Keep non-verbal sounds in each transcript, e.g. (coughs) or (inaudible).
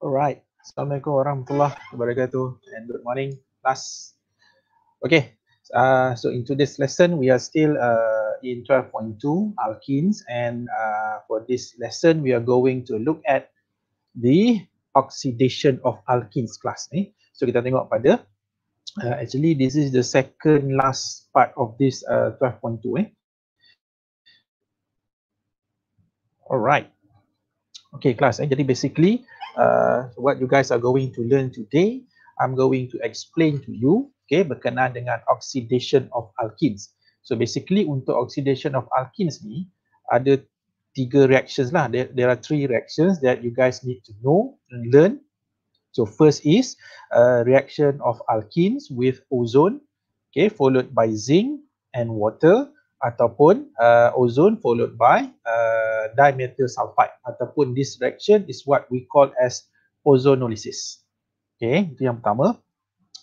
Alright. Assalamualaikum warahmatullahi wabarakatuh and good morning class. Okay. Uh, so in today's lesson, we are still uh, in 12.2 alkenes and uh, for this lesson, we are going to look at the oxidation of alkenes class. Eh? So kita tengok pada uh, actually this is the second last part of this uh, 12.2. Eh? Alright. Okay class. Eh? Jadi basically, uh, what you guys are going to learn today, I'm going to explain to you, okay, berkenaan dengan oxidation of alkenes. So basically untuk oxidation of alkenes ni ada tiga reactions lah. There, there are three reactions that you guys need to know and learn. So first is a uh, reaction of alkenes with ozone, okay, followed by zinc and water ataupun uh, ozone followed by uh, dimethyl sulfide ataupun this reaction is what we call as ozonolysis. Okay, itu yang pertama.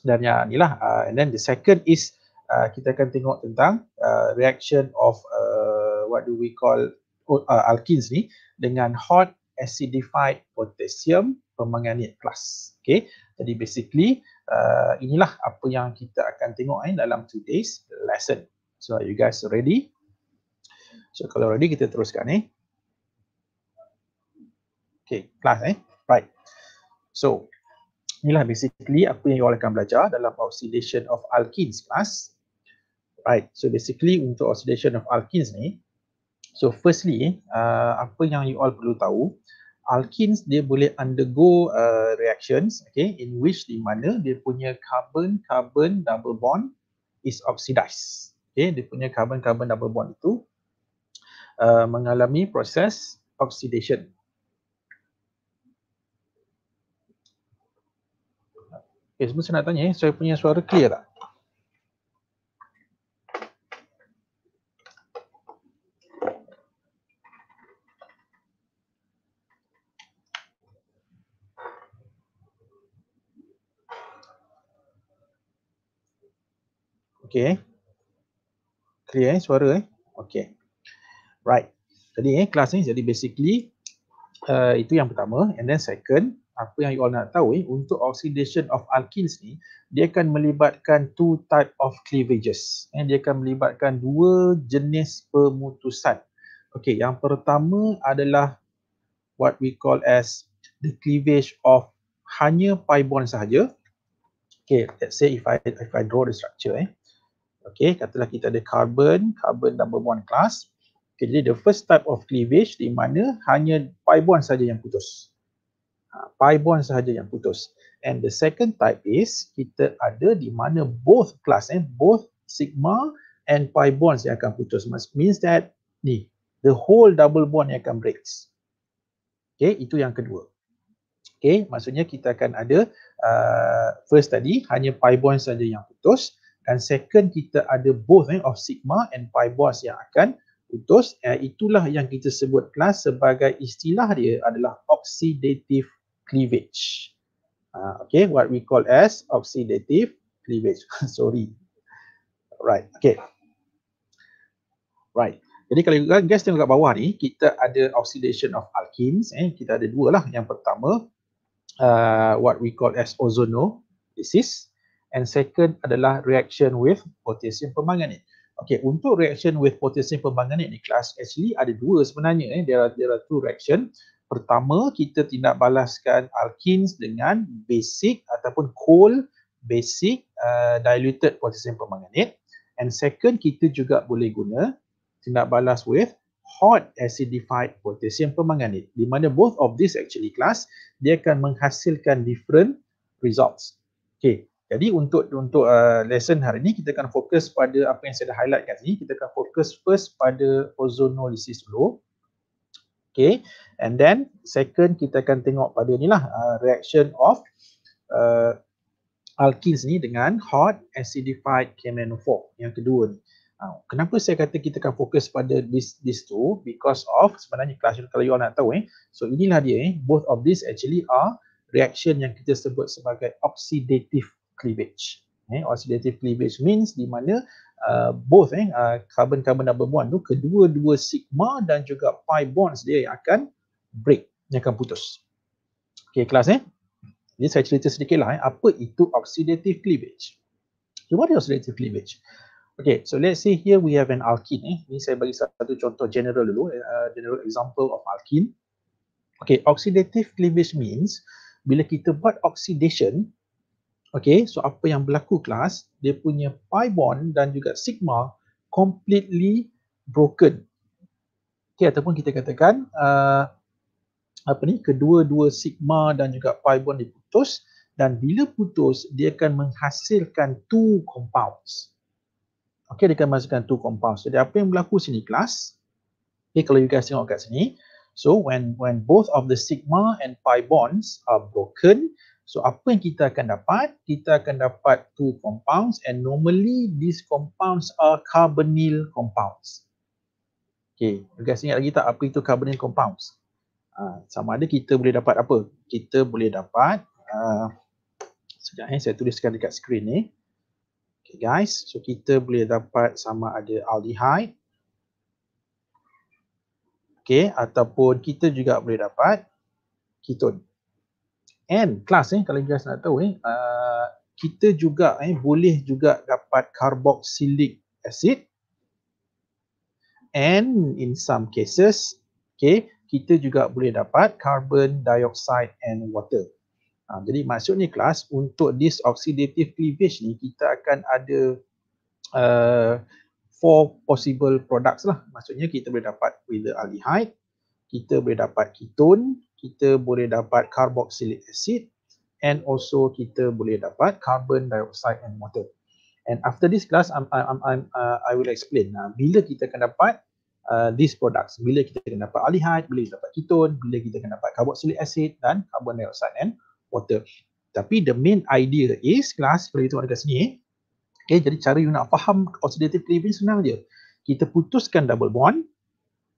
Dan yang inilah uh, and then the second is uh, kita akan tengok tentang uh, reaction of uh, what do we call uh, alkenes ni dengan hot acidified potassium permanganate plus. Okay, jadi basically uh, inilah apa yang kita akan tengok eh, dalam today's lesson. So are you guys ready? So kalau ready kita teruskan eh. Okay, kelas eh. Right. So inilah basically apa yang you all akan belajar dalam oxidation of alkenes class. Right. So basically untuk oxidation of alkenes ni so firstly eh, uh, apa yang you all perlu tahu alkenes dia boleh undergo uh, reactions okay in which di mana dia punya carbon carbon double bond is oxidized okay, eh, dia punya carbon-carbon double bond itu uh, mengalami proses oxidation. Okay, eh, sebelum saya nak tanya, eh, saya punya suara clear tak? Okay clear eh suara eh okey right jadi eh kelas ni jadi basically uh, itu yang pertama and then second apa yang you all nak tahu eh untuk oxidation of alkenes ni dia akan melibatkan two type of cleavages eh dia akan melibatkan dua jenis pemutusan Okay, yang pertama adalah what we call as the cleavage of hanya pi bond sahaja okay let's say if i if i draw the structure eh Okay, katalah kita ada carbon, carbon double bond class. Okay, jadi the first type of cleavage di mana hanya pi bond saja yang putus. Ha, pi bond saja yang putus. And the second type is kita ada di mana both class, eh, both sigma and pi bonds yang akan putus. Means that ni, the whole double bond yang akan breaks. Okay, itu yang kedua. Okay, maksudnya kita akan ada uh, first tadi hanya pi bond saja yang putus dan second kita ada both eh, of sigma and pi bos yang akan putus eh, itulah yang kita sebut kelas sebagai istilah dia adalah oxidative cleavage uh, okay what we call as oxidative cleavage (laughs) sorry right okay right jadi kalau guys tengok kat bawah ni kita ada oxidation of alkenes eh kita ada dua lah yang pertama uh, what we call as ozonolysis and second adalah reaction with potassium permanganate. Okay, untuk reaction with potassium permanganate ni kelas actually ada dua sebenarnya eh. There are, there are two reaction. Pertama, kita tindak balaskan alkenes dengan basic ataupun cold basic uh, diluted potassium permanganate. And second, kita juga boleh guna tindak balas with hot acidified potassium permanganate. Di mana both of this actually class, dia akan menghasilkan different results. Okay, jadi untuk untuk uh, lesson hari ini kita akan fokus pada apa yang saya dah highlight kat sini. Kita akan fokus first pada ozonolysis dulu. Okay, and then second kita akan tengok pada ni lah uh, reaction of uh, alkenes ni dengan hot acidified kemenofor yang kedua ni. Uh, kenapa saya kata kita akan fokus pada this this two? Because of sebenarnya kelas kalau you all nak tahu eh. So inilah dia eh. Both of this actually are reaction yang kita sebut sebagai oxidative cleavage. Eh, oxidative cleavage means di mana uh, both eh, uh, carbon carbon double bond tu kedua-dua sigma dan juga pi bonds dia yang akan break, yang akan putus. Okay kelas eh. Jadi saya cerita sedikit lah eh, apa itu oxidative cleavage. So what is oxidative cleavage? Okay, so let's say here we have an alkene. Eh. Ini saya bagi satu contoh general dulu, eh, uh, general example of alkene. Okay, oxidative cleavage means bila kita buat oxidation, Okay, so apa yang berlaku kelas, dia punya pi bond dan juga sigma completely broken. Okay, ataupun kita katakan uh, apa ni, kedua-dua sigma dan juga pi bond diputus dan bila putus, dia akan menghasilkan two compounds. Okay, dia akan menghasilkan two compounds. Jadi apa yang berlaku sini kelas, okay, kalau you guys tengok kat sini, so when when both of the sigma and pi bonds are broken, So apa yang kita akan dapat? Kita akan dapat two compounds and normally these compounds are carbonyl compounds. Okay, guys ingat lagi tak apa itu carbonyl compounds? Uh, sama ada kita boleh dapat apa? Kita boleh dapat, uh, sekejap eh, saya tuliskan dekat skrin ni. Eh. Okay guys, so kita boleh dapat sama ada aldehyde. Okay, ataupun kita juga boleh dapat ketone and plus eh kalau guys nak tahu eh uh, kita juga eh boleh juga dapat carboxylic acid and in some cases okay kita juga boleh dapat carbon dioxide and water ha, jadi maksudnya kelas untuk this oxidative cleavage ni kita akan ada uh, four possible products lah maksudnya kita boleh dapat either aldehyde kita boleh dapat ketone kita boleh dapat carboxylic acid and also kita boleh dapat carbon dioxide and water. And after this class, I'm, I'm, I'm, uh, I will explain uh, bila kita akan dapat uh, these products. Bila kita akan dapat alihat, bila kita dapat keton, bila kita akan dapat carboxylic acid dan carbon dioxide and water. Tapi the main idea is, class kalau kita tengok sini, okay, eh, jadi cara you nak faham oxidative cleaving senang je. Kita putuskan double bond,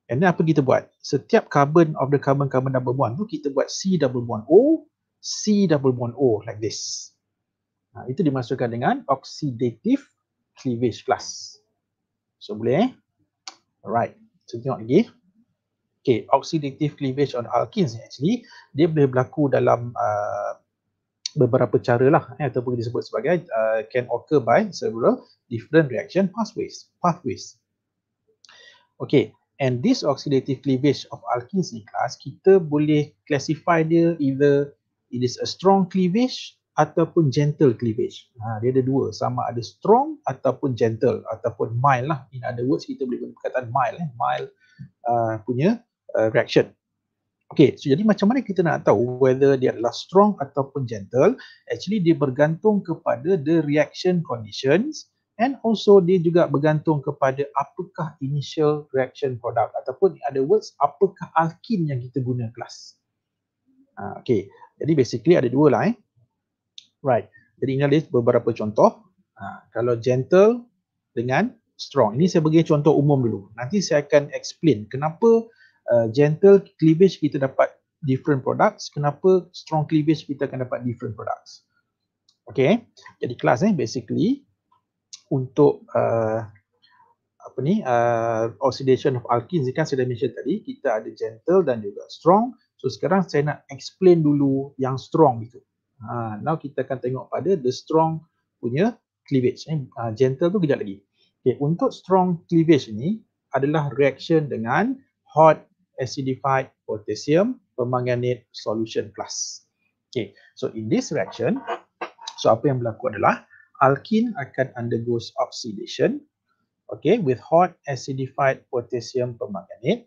And then apa kita buat? Setiap carbon of the carbon-carbon double bond tu kita buat C double bond O, C double bond O like this. Nah, ha, itu dimasukkan dengan oxidative cleavage plus. So boleh eh? Alright, kita so, tengok lagi. Okay, oxidative cleavage on alkenes actually, dia boleh berlaku dalam uh, beberapa cara lah eh, ataupun disebut sebagai uh, can occur by several different reaction pathways. pathways. Okay, And this oxidative cleavage of alkenes in class, kita boleh classify dia either it is a strong cleavage ataupun gentle cleavage. Ha, dia ada dua, sama ada strong ataupun gentle ataupun mild lah. In other words, kita boleh guna perkataan mild eh, mild uh, punya uh, reaction. Okay, so jadi macam mana kita nak tahu whether dia adalah strong ataupun gentle? Actually, dia bergantung kepada the reaction conditions and also dia juga bergantung kepada apakah initial reaction product ataupun in other words apakah alkin yang kita guna kelas uh, okay jadi basically ada dua lah eh right jadi ini ada beberapa contoh uh, kalau gentle dengan strong ini saya bagi contoh umum dulu nanti saya akan explain kenapa uh, gentle cleavage kita dapat different products kenapa strong cleavage kita akan dapat different products Okay, jadi kelas ni eh, basically untuk uh, apa ni uh, oxidation of alkenes kan saya dah mention tadi kita ada gentle dan juga strong so sekarang saya nak explain dulu yang strong itu ha uh, now kita akan tengok pada the strong punya cleavage eh? uh, gentle tu kejap lagi Okay, untuk strong cleavage ni adalah reaction dengan hot acidified potassium permanganate solution plus Okay, so in this reaction so apa yang berlaku adalah alkene akan undergoes oxidation okay with hot acidified potassium permanganate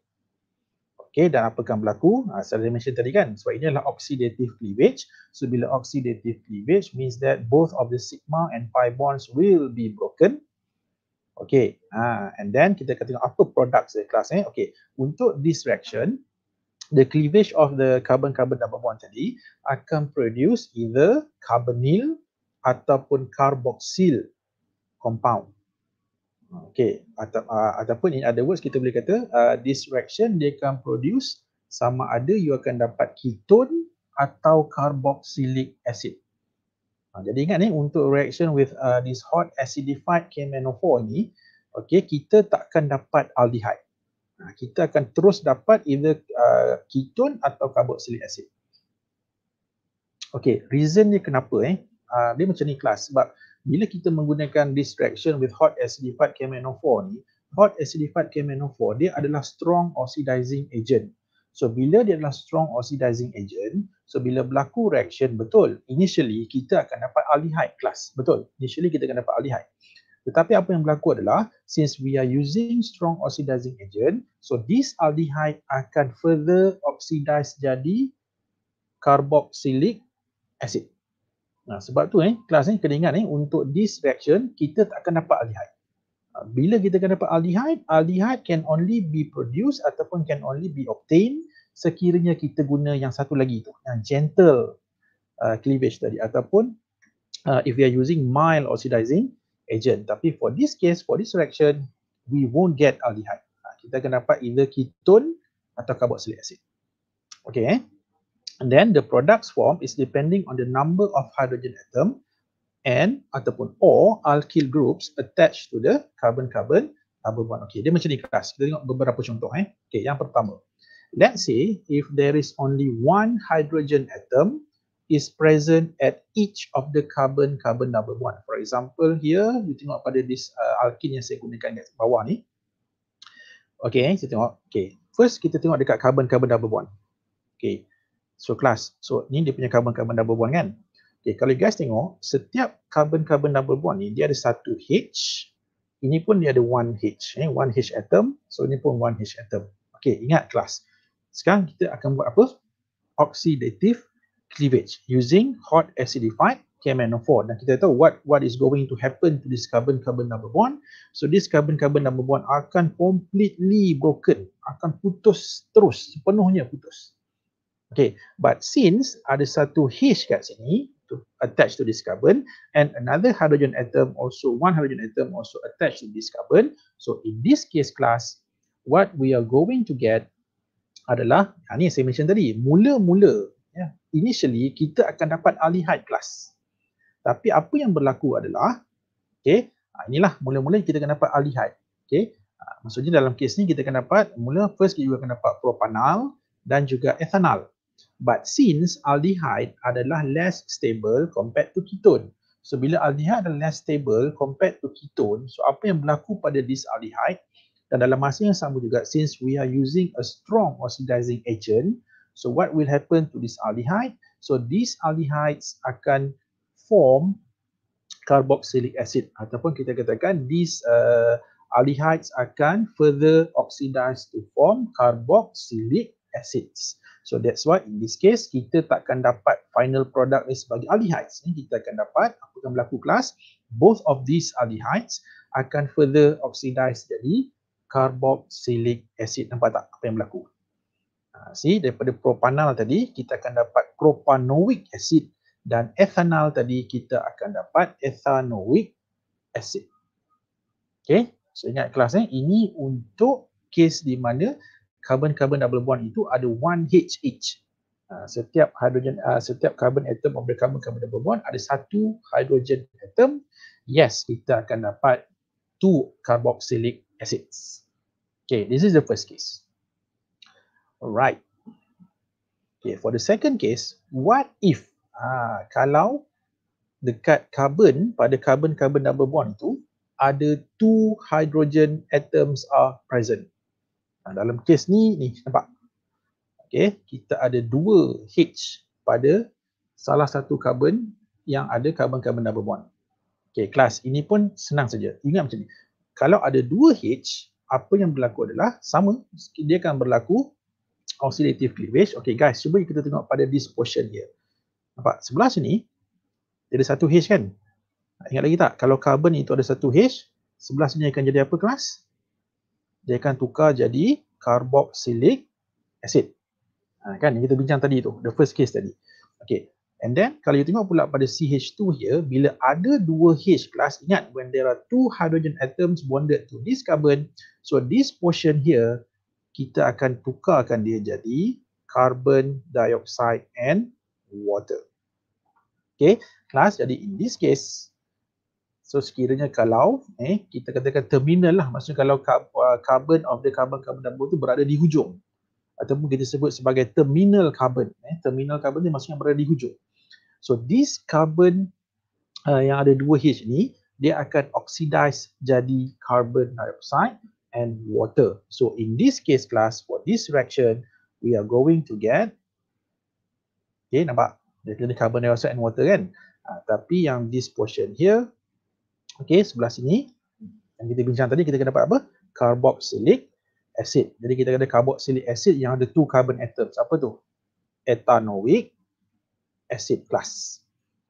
okay dan apa akan berlaku uh, ah, saya dah mention tadi kan sebab ini adalah oxidative cleavage so bila oxidative cleavage means that both of the sigma and pi bonds will be broken okay uh, and then kita akan tengok apa produk dia kelas ni eh. okay untuk this reaction the cleavage of the carbon carbon double bond tadi akan produce either carbonyl ataupun carboxyl compound. Okay, Ata, uh, ataupun in other words kita boleh kata uh, this reaction dia akan produce sama ada you akan dapat keton atau carboxylic acid. Uh, jadi ingat ni untuk reaction with uh, this hot acidified KMNO4 ni, okay, kita takkan dapat aldehyde. Uh, kita akan terus dapat either uh, ketone atau carboxylic acid. Okay, reason dia kenapa eh? uh, dia macam ni kelas sebab bila kita menggunakan distraction with hot acidified 5 KMNO4 ni hot acidified 5 KMNO4 dia adalah strong oxidizing agent so bila dia adalah strong oxidizing agent so bila berlaku reaction betul initially kita akan dapat aldehyde kelas betul initially kita akan dapat aldehyde tetapi apa yang berlaku adalah since we are using strong oxidizing agent so this aldehyde akan further oxidize jadi carboxylic acid Nah ha, sebab tu eh, kelas ni, eh, kena ingat eh, untuk this reaction, kita tak akan dapat aldehyde. Ha, bila kita akan dapat aldehyde, aldehyde can only be produced ataupun can only be obtained sekiranya kita guna yang satu lagi tu, yang gentle uh, cleavage tadi ataupun uh, if we are using mild oxidizing agent. Tapi for this case, for this reaction, we won't get aldehyde. kita akan dapat either ketone atau carboxylic acid. Okay eh. And then the products form is depending on the number of hydrogen atom and ataupun or alkyl groups attached to the carbon-carbon double bond. Okay, dia macam ni kelas. Kita tengok beberapa contoh eh. Okay, yang pertama. Let's say if there is only one hydrogen atom is present at each of the carbon-carbon double bond. For example, here you tengok pada this uh, alkene yang saya gunakan kat bawah ni. Okay, kita tengok. Okay, first kita tengok dekat carbon-carbon double bond. Okay, So kelas. So ni dia punya carbon-carbon double bond kan. Okay, kalau you guys tengok, setiap carbon-carbon double bond ni dia ada satu H. Ini pun dia ada one H. eh? one H atom. So ini pun one H atom. Okay, ingat kelas. Sekarang kita akan buat apa? Oxidative cleavage using hot acidified KMNO4. Dan kita tahu what what is going to happen to this carbon-carbon double bond. So this carbon-carbon double bond akan completely broken. Akan putus terus. Sepenuhnya putus. Okay, but since ada satu H kat sini to attach to this carbon and another hydrogen atom also, one hydrogen atom also attached to this carbon. So in this case class, what we are going to get adalah, ini ha, saya mention tadi, mula-mula, yeah, initially kita akan dapat aldehyde class. Tapi apa yang berlaku adalah, okay, ha, inilah mula-mula kita akan dapat aldehyde. Okay, ha, maksudnya dalam kes ni kita akan dapat, mula first kita juga akan dapat propanol dan juga ethanol. But since aldehyde adalah less stable compared to ketone. So bila aldehyde adalah less stable compared to ketone, so apa yang berlaku pada this aldehyde? Dan dalam masa yang sama juga, since we are using a strong oxidizing agent, so what will happen to this aldehyde? So these aldehydes akan form carboxylic acid ataupun kita katakan these uh, aldehydes akan further oxidize to form carboxylic acids. So that's why in this case kita takkan dapat final product ni sebagai aldehydes. Ni kita akan dapat apa yang berlaku kelas both of these aldehydes akan further oxidize jadi carboxylic acid. Nampak tak apa yang berlaku? Ah, see daripada propanol tadi kita akan dapat propanoic acid dan ethanol tadi kita akan dapat ethanoic acid. Okay, so ingat kelas ni, ini untuk case di mana carbon-carbon double bond itu ada 1H each. Uh, setiap hydrogen uh, setiap carbon atom of carbon carbon double bond ada satu hydrogen atom. Yes, kita akan dapat two carboxylic acids. Okay, this is the first case. Alright. Okay, for the second case, what if ah uh, kalau dekat carbon pada carbon carbon double bond itu ada two hydrogen atoms are present dalam kes ni ni nampak okay, kita ada dua H pada salah satu karbon yang ada karbon karbon double bond okey kelas ini pun senang saja ingat macam ni kalau ada dua H apa yang berlaku adalah sama dia akan berlaku oxidative cleavage Okay guys cuba kita tengok pada this portion dia nampak sebelah sini dia ada satu H kan ingat lagi tak kalau karbon itu ada satu H sebelah sini akan jadi apa kelas dia akan tukar jadi carboxylic acid. Ha, kan yang kita bincang tadi tu, the first case tadi. Okay. And then kalau you tengok pula pada CH2 here, bila ada dua H plus, ingat when there are two hydrogen atoms bonded to this carbon, so this portion here, kita akan tukarkan dia jadi carbon dioxide and water. Okay, class jadi in this case, So sekiranya kalau eh kita katakan terminal lah maksudnya kalau uh, carbon of the carbon carbon double tu berada di hujung ataupun kita sebut sebagai terminal carbon eh terminal carbon ni maksudnya berada di hujung. So this carbon uh, yang ada 2H ni dia akan oxidize jadi carbon dioxide and water. So in this case class for this reaction we are going to get okay nampak dia kena carbon dioxide and water kan. Uh, tapi yang this portion here Okey, sebelah sini yang kita bincang tadi kita kena dapat apa? Carboxylic acid. Jadi kita ada carboxylic acid yang ada two carbon atoms. Apa tu? Ethanoic acid plus.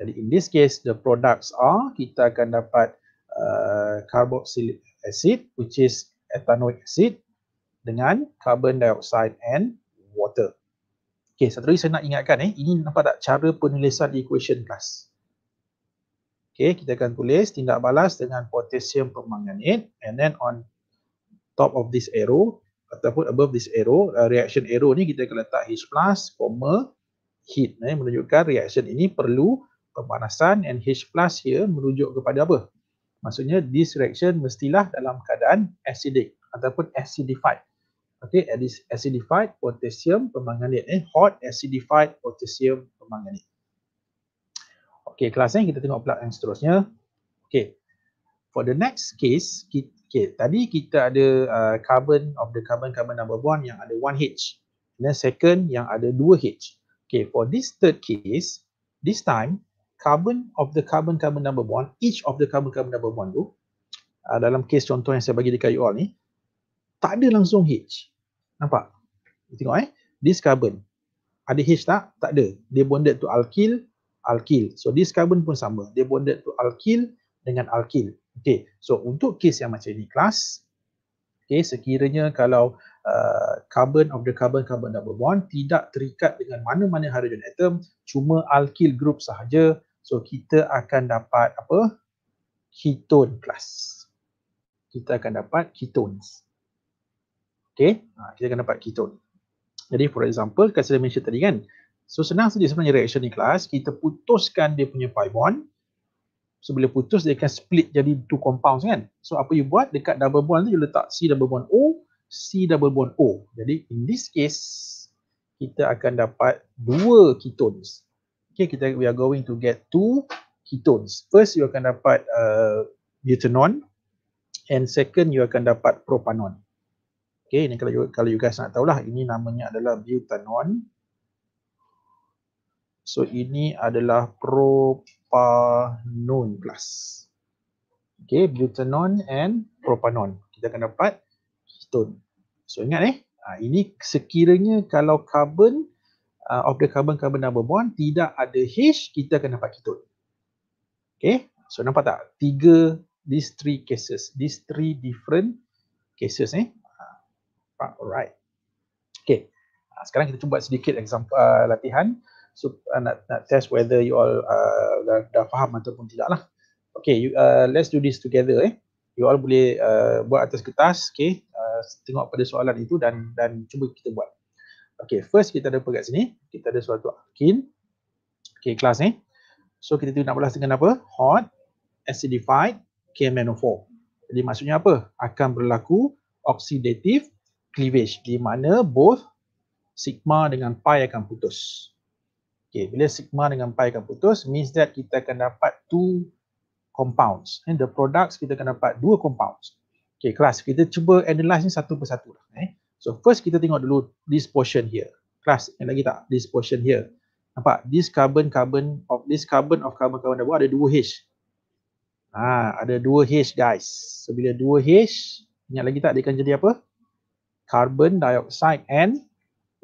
Jadi in this case the products are kita akan dapat uh, carboxylic acid which is ethanoic acid dengan carbon dioxide and water. Okey, satu lagi saya nak ingatkan eh, ini nampak tak cara penulisan equation plus? Okay, kita akan tulis tindak balas dengan potassium permanganate and then on top of this arrow ataupun above this arrow, uh, reaction arrow ni kita akan letak H plus, comma, heat. Eh, menunjukkan reaction ini perlu pemanasan and H plus here merujuk kepada apa? Maksudnya this reaction mestilah dalam keadaan acidic ataupun acidified. Okay, acidified potassium permanganate. Eh, hot acidified potassium permanganate. Okay, kelas ni kita tengok pula yang seterusnya. Okay, for the next case, okay, tadi kita ada uh, carbon of the carbon-carbon number one yang ada 1H. Then second yang ada 2H. Okay, for this third case, this time, carbon of the carbon-carbon number one, each of the carbon-carbon number one tu, uh, dalam case contoh yang saya bagi dekat you all ni, tak ada langsung H. Nampak? You tengok eh. This carbon. Ada H tak? Tak ada. Dia bonded to alkyl, alkil. So this carbon pun sama. Dia bonded to alkil dengan alkil. Okay. So untuk kes yang macam ni kelas. Okay. Sekiranya kalau uh, carbon of the carbon carbon double bond tidak terikat dengan mana-mana hydrogen atom cuma alkil group sahaja so kita akan dapat apa ketone kelas kita akan dapat ketones Okay, ha, kita akan dapat ketone jadi for example kalau saya mention tadi kan So senang saja sebenarnya reaction ni kelas, kita putuskan dia punya pi bond. So bila putus dia akan split jadi two compounds kan. So apa you buat dekat double bond tu you letak C double bond O, C double bond O. Jadi in this case kita akan dapat dua ketones. Okay, kita we are going to get two ketones. First you akan dapat uh, butanon and second you akan dapat propanon. Okay, ini kalau kalau you guys nak tahulah ini namanya adalah butanon So ini adalah propanon plus. Okay, Butanon and propanon Kita akan dapat keton. So ingat eh, ha, ini sekiranya kalau carbon uh, of the carbon carbon number bond tidak ada H, kita akan dapat keton, Okay, so nampak tak? Tiga, these three cases. These three different cases eh. Alright. Okay, sekarang kita cuba sedikit example uh, latihan so, uh, nak nak test whether you all uh, dah, dah faham ataupun tidak lah. Okay, you, uh, let's do this together. Eh, you all boleh uh, buat atas kertas, okay? Uh, tengok pada soalan itu dan dan cuba kita buat. Okay, first kita ada apa kat sini? Kita ada suatu akin. Okay, kelas ni. Eh? So kita tengok nak balas dengan apa? Hot, acidified, KMNO4. Jadi maksudnya apa? Akan berlaku oxidative cleavage. Di mana both sigma dengan pi akan putus. Okay, bila sigma dengan pi akan putus, means that kita akan dapat two compounds. And the products kita akan dapat dua compounds. Okay, kelas kita cuba analyze ni satu persatu. Lah, eh. So first kita tengok dulu this portion here. Kelas, yang lagi tak? This portion here. Nampak? This carbon, carbon of this carbon of carbon, carbon double ada dua H. Ha, ada dua H guys. So bila dua H, ingat lagi tak dia akan jadi apa? Carbon dioxide and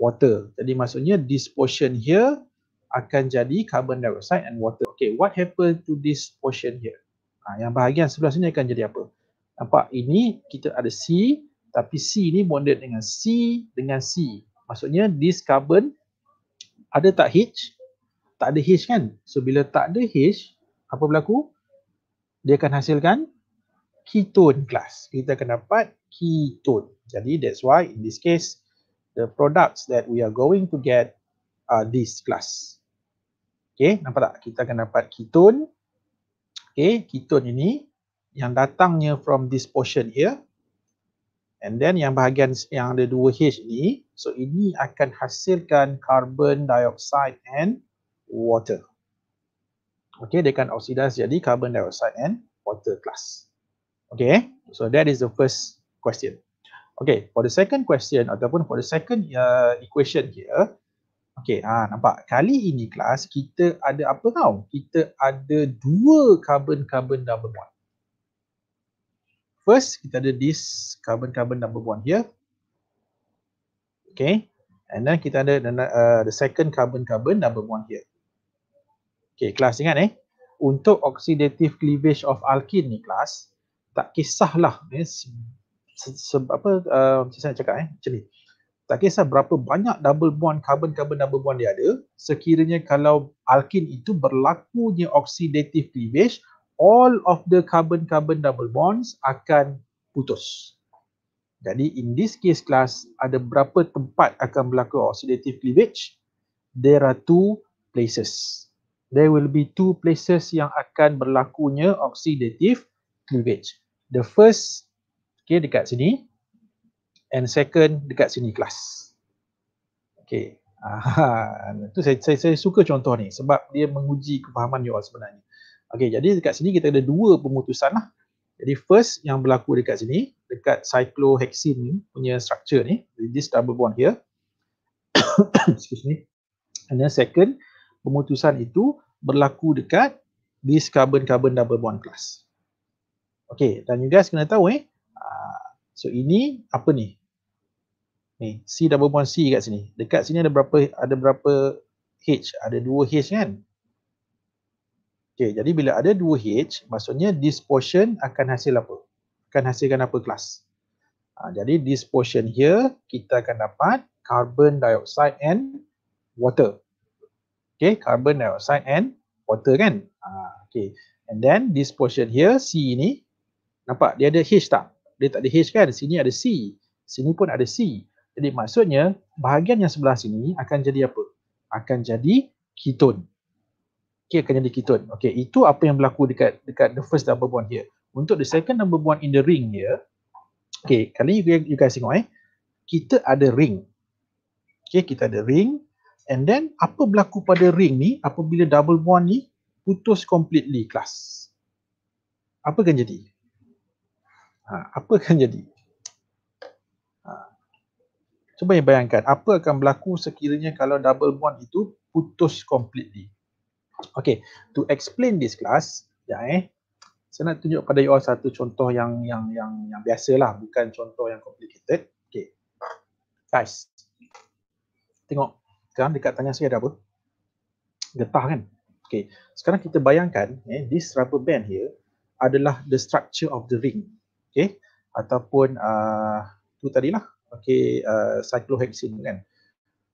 water. Jadi maksudnya this portion here akan jadi carbon dioxide and water. Okay, what happened to this portion here? Ha, yang bahagian sebelah sini akan jadi apa? Nampak ini kita ada C, tapi C ini bonded dengan C dengan C. Maksudnya this carbon ada tak H? Tak ada H kan? So bila tak ada H, apa berlaku? Dia akan hasilkan ketone class. Kita akan dapat ketone. Jadi that's why in this case, the products that we are going to get are this class. Okey, nampak tak? Kita akan dapat keton. Okey, keton ini yang datangnya from this portion here. And then yang bahagian yang ada dua H ni, so ini akan hasilkan carbon dioxide and water. Okay, dia akan oksidasi jadi carbon dioxide and water plus. Okay, so that is the first question. Okay, for the second question ataupun for the second uh, equation here, Okey, ha, nampak? Kali ini kelas kita ada apa tau? Kita ada dua carbon-carbon double bond. First, kita ada this carbon-carbon double bond here. Okey, and then kita ada the, uh, the second carbon-carbon double bond here. Okey, kelas ingat eh. Untuk oxidative cleavage of alkene ni kelas, tak kisahlah eh, se, se, apa uh, macam saya nak cakap eh, macam ni tak kisah berapa banyak double bond carbon-carbon double bond dia ada sekiranya kalau alkin itu berlakunya oxidative cleavage all of the carbon-carbon double bonds akan putus jadi in this case class ada berapa tempat akan berlaku oxidative cleavage there are two places there will be two places yang akan berlakunya oxidative cleavage the first okay dekat sini and second dekat sini kelas. Okay. Aha, (laughs) itu saya, saya, saya suka contoh ni sebab dia menguji kefahaman you all sebenarnya. Okay, jadi dekat sini kita ada dua pemutusan lah. Jadi first yang berlaku dekat sini, dekat cyclohexene ni punya structure ni, this double bond here. (coughs) Excuse me. And then second, pemutusan itu berlaku dekat this carbon-carbon double bond class. Okay, dan you guys kena tahu eh, So ini apa ni? Ni C double bond C kat sini. Dekat sini ada berapa ada berapa H? Ada 2 H kan? Okay, jadi bila ada 2 H, maksudnya this portion akan hasil apa? Akan hasilkan apa kelas? Ha, jadi this portion here kita akan dapat carbon dioxide and water. Okay, carbon dioxide and water kan? Ha, okay, and then this portion here C ini, nampak dia ada H tak? dia tak ada H kan, sini ada C. Sini pun ada C. Jadi maksudnya bahagian yang sebelah sini akan jadi apa? Akan jadi keton. Okay, akan jadi keton. Okay, itu apa yang berlaku dekat dekat the first double bond here. Untuk the second double bond in the ring here, okay, kali ini you, guys tengok eh, kita ada ring. Okay, kita ada ring. And then, apa berlaku pada ring ni apabila double bond ni putus completely kelas. Apa akan jadi? ha, apa akan (laughs) jadi? Ha. Cuba yang bayangkan, apa akan berlaku sekiranya kalau double bond itu putus completely? Okay, to explain this class, ya eh, saya nak tunjuk pada you all satu contoh yang yang yang yang biasa lah, bukan contoh yang complicated. Okay, guys, tengok sekarang dekat tangan saya ada apa? Getah kan? Okay, sekarang kita bayangkan, eh, this rubber band here adalah the structure of the ring okay? Eh, ataupun uh, tu tadilah okay, uh, ah, cyclohexane kan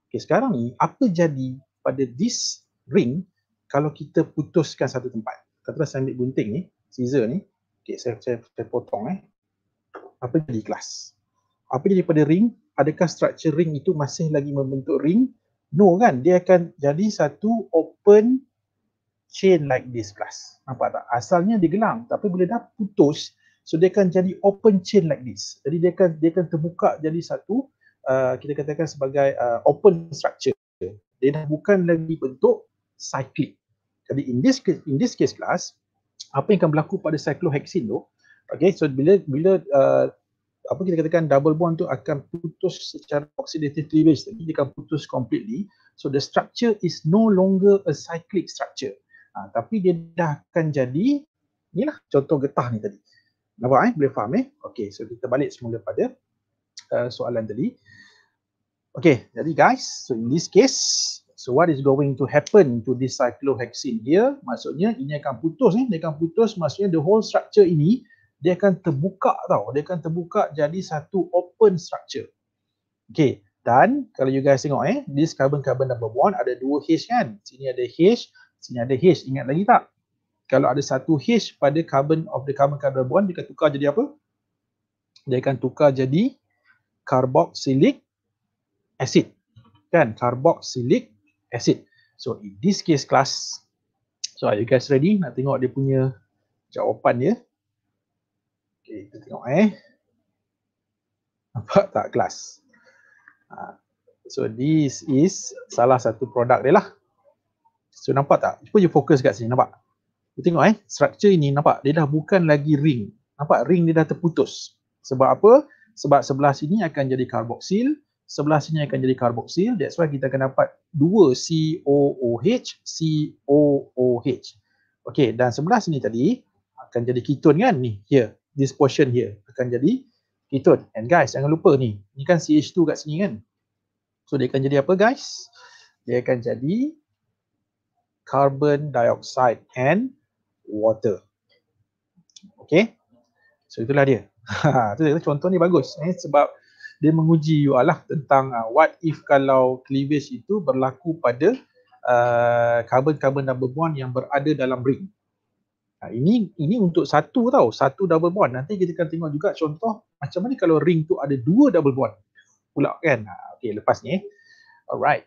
okay, sekarang ni apa jadi pada this ring kalau kita putuskan satu tempat katalah saya ambil gunting ni scissor ni okay, saya, saya, saya potong eh apa jadi kelas apa jadi pada ring adakah structure ring itu masih lagi membentuk ring no kan dia akan jadi satu open chain like this kelas nampak tak asalnya dia gelang tapi bila dah putus So dia akan jadi open chain like this. Jadi dia akan dia akan terbuka jadi satu uh, kita katakan sebagai uh, open structure. Dia dah bukan lagi bentuk cyclic. Jadi in this case, in this case class apa yang akan berlaku pada cyclohexene tu okay so bila bila uh, apa kita katakan double bond tu akan putus secara oxidative cleavage Jadi dia akan putus completely so the structure is no longer a cyclic structure uh, tapi dia dah akan jadi inilah contoh getah ni tadi Nampak eh? Boleh faham eh? Okay, so kita balik semula pada uh, soalan tadi. Okay, jadi guys, so in this case, so what is going to happen to this cyclohexene here? Maksudnya ini akan putus ni, eh? dia akan putus maksudnya the whole structure ini dia akan terbuka tau, dia akan terbuka jadi satu open structure. Okay, dan kalau you guys tengok eh, this carbon-carbon double bond ada dua H kan? Sini ada H, sini ada H, ingat lagi tak? kalau ada satu H pada carbon of the carbon carbon bond dia akan tukar jadi apa? Dia akan tukar jadi carboxylic acid. Kan? Carboxylic acid. So in this case class so are you guys ready nak tengok dia punya jawapan ya? Okay, kita tengok eh. Nampak tak kelas? Ha. So this is salah satu produk dia lah. So nampak tak? Cuba you fokus kat sini nampak? Kita tengok eh, struktur ini nampak dia dah bukan lagi ring. Nampak ring dia dah terputus. Sebab apa? Sebab sebelah sini akan jadi karboksil, sebelah sini akan jadi karboksil. That's why kita akan dapat dua COOH, COOH. Okay, dan sebelah sini tadi akan jadi ketone kan? Ni, here. This portion here akan jadi ketone. And guys, jangan lupa ni. Ni kan CH2 kat sini kan? So, dia akan jadi apa guys? Dia akan jadi carbon dioxide and water. Okay. So itulah dia. Itu (laughs) contoh ni bagus. Eh? Sebab dia menguji you lah tentang uh, what if kalau cleavage itu berlaku pada karbon-karbon ah, uh, double bond yang berada dalam ring. Nah, ini ini untuk satu tau, satu double bond. Nanti kita akan tengok juga contoh macam mana kalau ring tu ada dua double bond pula kan. Ah, okay, lepas ni. Eh. Alright.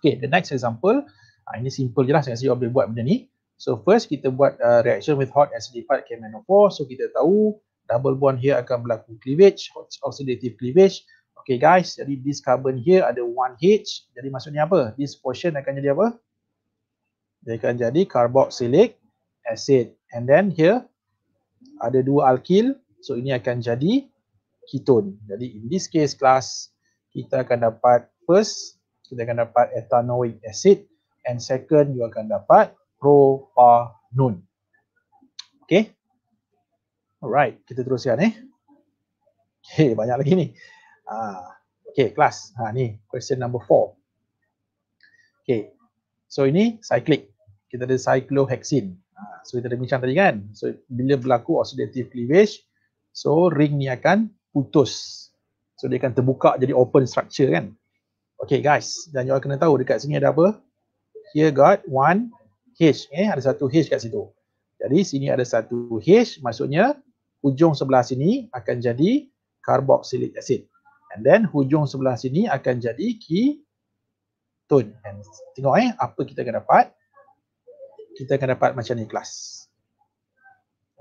Okay, the next example. Uh, ini simple je lah, saya rasa you boleh buat benda ni. So first kita buat uh, reaction with hot acidified KMnO4. So kita tahu double bond here akan berlaku cleavage, oxidative cleavage. Okay guys, jadi this carbon here ada 1H. Jadi maksudnya apa? This portion akan jadi apa? Dia akan jadi carboxylic acid. And then here ada dua alkyl. So ini akan jadi ketone. Jadi in this case class kita akan dapat first kita akan dapat ethanoic acid and second you akan dapat propanone. Okay. Alright, kita teruskan eh. Okay, banyak lagi ni. Ah, okay, kelas. Ha, ni, question number four. Okay, so ini cyclic. Kita ada cyclohexene. Ha, so kita ada bincang tadi kan? So, bila berlaku oxidative cleavage, so ring ni akan putus. So, dia akan terbuka jadi open structure kan? Okay guys, dan you all kena tahu dekat sini ada apa? Here got one, H eh ada satu H kat situ. Jadi sini ada satu H maksudnya hujung sebelah sini akan jadi carboxylic acid. And then hujung sebelah sini akan jadi ketone. And tengok eh apa kita akan dapat. Kita akan dapat macam ni kelas.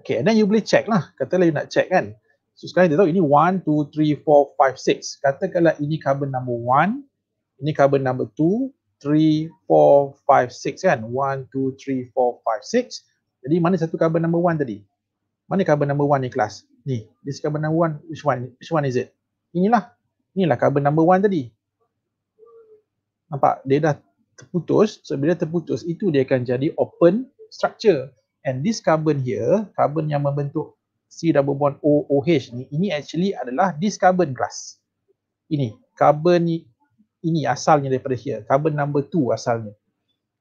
Okay and then you boleh check lah. Katalah you nak check kan. So sekarang dia tahu ini 1, 2, 3, 4, 5, 6. Katakanlah ini carbon number 1, ini carbon number 2, 3, 4, 5, 6 kan? 1, 2, 3, 4, 5, 6. Jadi mana satu carbon number 1 tadi? Mana carbon number 1 ni kelas? Ni, this carbon number 1, which one, which one is it? Inilah, inilah carbon number 1 tadi. Nampak? Dia dah terputus. So, bila terputus, itu dia akan jadi open structure. And this carbon here, carbon yang membentuk C double bond OOH ni, ini actually adalah this carbon class. Ini, carbon ni, ini asalnya daripada here, carbon number 2 asalnya.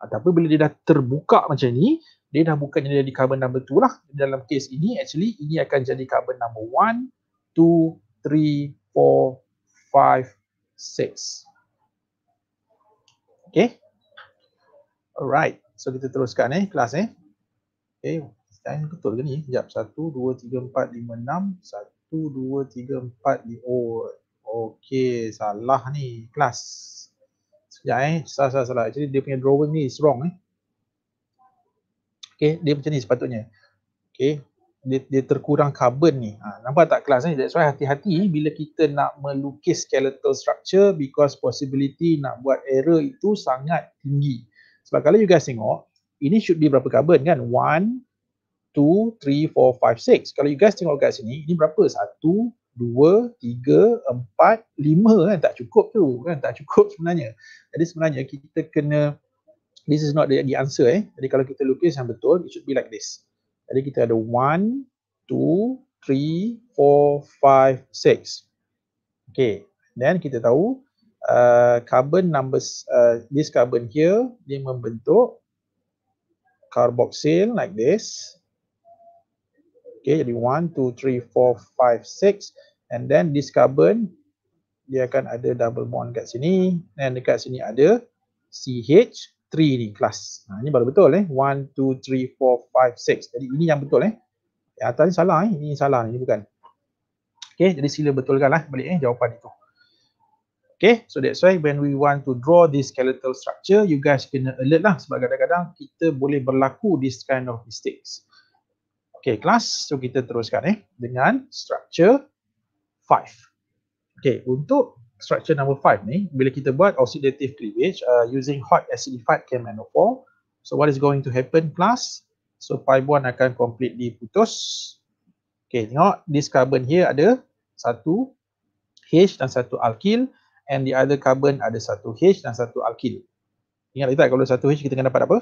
Ha, tapi bila dia dah terbuka macam ni, dia dah bukan jadi carbon number 2 lah. Dalam case ini actually ini akan jadi carbon number 1, 2, 3, 4, 5, 6. Okay. Alright. So kita teruskan eh kelas eh. Okay. Dan betul ke ni? Sekejap. 1, 2, 3, 4, 5, 6. 1, 2, 3, 4, 5. Oh. Okey, salah ni kelas. Sekejap eh. Salah, salah, salah. Jadi dia punya drawing ni is wrong eh. Okey, dia macam ni sepatutnya. Okey, dia, dia terkurang carbon ni. Ha, nampak tak kelas ni? Eh? That's why hati-hati eh, bila kita nak melukis skeletal structure because possibility nak buat error itu sangat tinggi. Sebab kalau you guys tengok, ini should be berapa carbon kan? 1, 2, 3, 4, 5, 6. Kalau you guys tengok kat sini, ini berapa? 1, 2, 3, 4, 5, 6 dua, tiga, empat, lima kan tak cukup tu kan tak cukup sebenarnya. Jadi sebenarnya kita kena this is not the, the answer eh. Jadi kalau kita lukis yang betul it should be like this. Jadi kita ada one, two, three, four, five, six. Okay. Then kita tahu uh, carbon numbers uh, this carbon here dia membentuk carboxyl like this. Okay, jadi 1, 2, 3, 4, 5, 6 and then this carbon dia akan ada double bond kat sini and dekat sini ada CH3 ni kelas. Ha, ini baru betul eh. 1, 2, 3, 4, 5, 6. Jadi ini yang betul eh. Yang atas ni salah eh. Ini salah ni bukan. Okay, jadi sila betulkan lah balik eh jawapan itu. Okay, so that's why when we want to draw this skeletal structure, you guys kena alert lah sebab kadang-kadang kita boleh berlaku this kind of mistakes. Okay, kelas. So, kita teruskan eh dengan structure 5. Okay, untuk structure number 5 ni, bila kita buat oxidative cleavage uh, using hot acidified KMNO4, so what is going to happen Plus, So, pi bond akan completely putus. Okay, tengok this carbon here ada satu H dan satu alkyl and the other carbon ada satu H dan satu alkyl. Ingat tak kalau satu H kita akan dapat apa?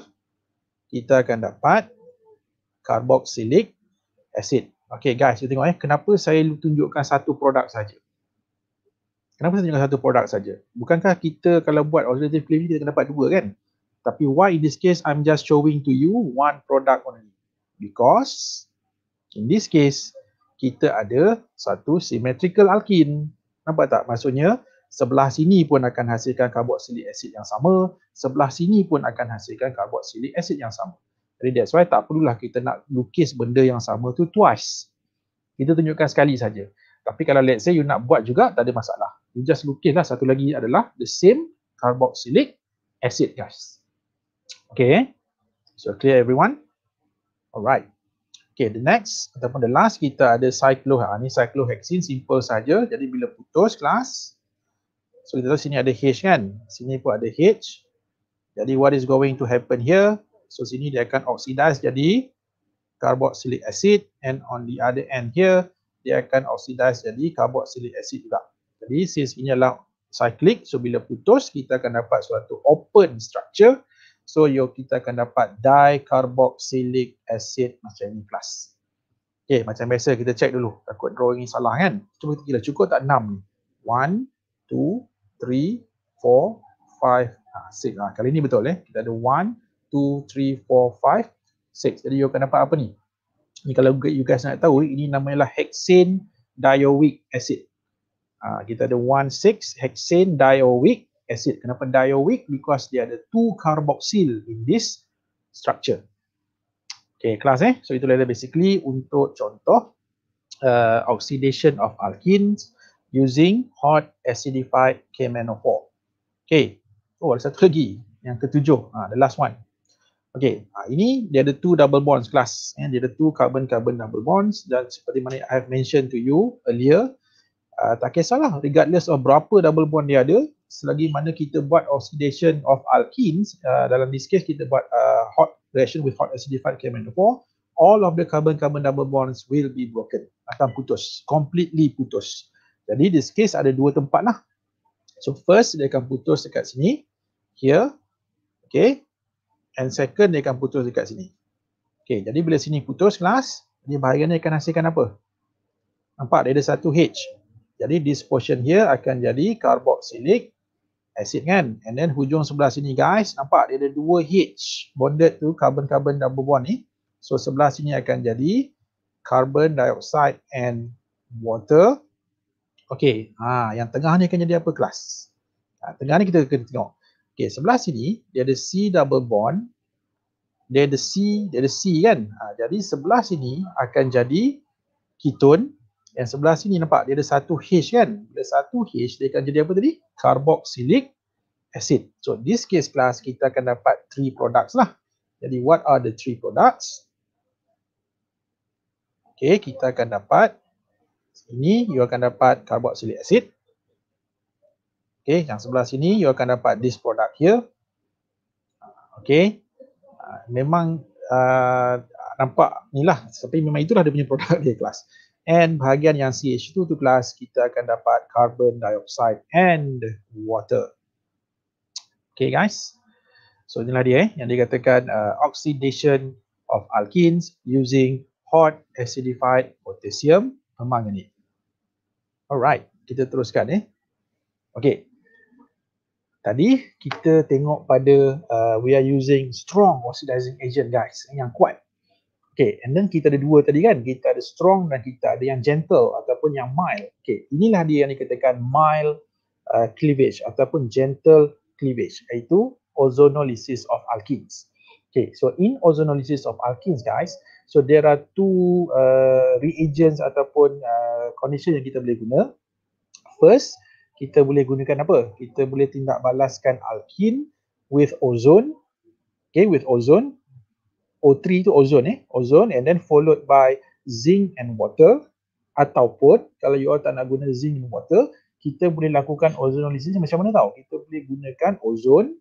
Kita akan dapat carboxylic acid. Okay guys, kita tengok eh kenapa saya tunjukkan satu produk saja. Kenapa saya tunjukkan satu produk saja? Bukankah kita kalau buat alternative claim kita kena dapat dua kan? Tapi why in this case I'm just showing to you one product only? Because in this case kita ada satu symmetrical alkene. Nampak tak? Maksudnya sebelah sini pun akan hasilkan carboxylic acid yang sama, sebelah sini pun akan hasilkan carboxylic acid yang sama. Jadi that's why tak perlulah kita nak lukis benda yang sama tu twice. Kita tunjukkan sekali saja. Tapi kalau let's say you nak buat juga tak ada masalah. You just lukislah satu lagi adalah the same carboxylic acid guys. Okay. So clear everyone? Alright. Okay, the next ataupun the last kita ada cyclo. Ha. Ni cyclohexane simple saja. Jadi bila putus kelas so kita tahu sini ada H kan. Sini pun ada H. Jadi what is going to happen here? So sini dia akan oxidize jadi carboxylic acid and on the other end here dia akan oxidize jadi carboxylic acid juga. Jadi since ini adalah cyclic so bila putus kita akan dapat suatu open structure so yo kita akan dapat dicarboxylic acid macam ni plus. Okay macam biasa kita check dulu takut drawing ni salah kan. Cuba kita kira cukup tak 6 ni. 1, 2, 3, 4, 5, 6 Kali ni betul eh. Kita ada 1, 2, 3, 4, 5, 6. Jadi you akan dapat apa ni? Ni kalau you guys nak tahu, ini namanya hexane dioic acid. Ha, kita ada 1, 6 hexane dioic acid. Kenapa dioic? Because dia ada 2 carboxyl in this structure. Okay, kelas eh. So itulah basically untuk contoh uh, oxidation of alkenes using hot acidified KMNO4. Okay. Oh, ada satu lagi. Yang ketujuh. Ha, the last one. Okay, ha, ini dia ada two double bonds class. Eh, dia ada two carbon-carbon double bonds dan seperti mana I have mentioned to you earlier, uh, tak kisahlah regardless of berapa double bond dia ada, selagi mana kita buat oxidation of alkenes, uh, dalam this case kita buat uh, hot reaction with hot acidified KMN4, all of the carbon-carbon double bonds will be broken. Akan putus, completely putus. Jadi this case ada dua tempat lah. So first dia akan putus dekat sini, here, okay, and second dia akan putus dekat sini. Okay, jadi bila sini putus kelas, ni bahagian dia akan hasilkan apa? Nampak dia ada satu H. Jadi this portion here akan jadi carboxylic acid kan? And then hujung sebelah sini guys, nampak dia ada dua H bonded tu carbon-carbon double bond ni. So sebelah sini akan jadi carbon dioxide and water. Okay, ha, yang tengah ni akan jadi apa kelas? Ha, tengah ni kita kena tengok. Okey, sebelah sini dia ada C double bond. Dia ada C, dia ada C kan? Ha, jadi sebelah sini akan jadi keton. Yang sebelah sini nampak dia ada satu H kan? Ada satu H dia akan jadi apa tadi? Carboxylic acid. So this case class kita akan dapat three products lah. Jadi what are the three products? Okey, kita akan dapat ini you akan dapat carboxylic acid. Okay, yang sebelah sini you akan dapat this product here. Okay, ah, memang uh, nampak ni lah. Tapi memang itulah dia punya produk dia kelas. And bahagian yang CH2 tu kelas kita akan dapat carbon dioxide and water. Okay guys. So inilah dia eh, yang dikatakan uh, oxidation of alkenes using hot acidified potassium permanganate. Alright, kita teruskan eh. Okay, tadi kita tengok pada uh, we are using strong oxidizing agent guys yang kuat okay and then kita ada dua tadi kan kita ada strong dan kita ada yang gentle ataupun yang mild okay inilah dia yang dikatakan mild uh, cleavage ataupun gentle cleavage Itu ozonolysis of alkenes okay so in ozonolysis of alkenes guys so there are two uh, reagents ataupun uh, condition yang kita boleh guna first kita boleh gunakan apa? Kita boleh tindak balaskan alkin with ozone. Okay, with ozone. O3 tu ozone eh. Ozone and then followed by zinc and water. Ataupun kalau you all tak nak guna zinc and water, kita boleh lakukan ozonolysis macam mana tau? Kita boleh gunakan ozone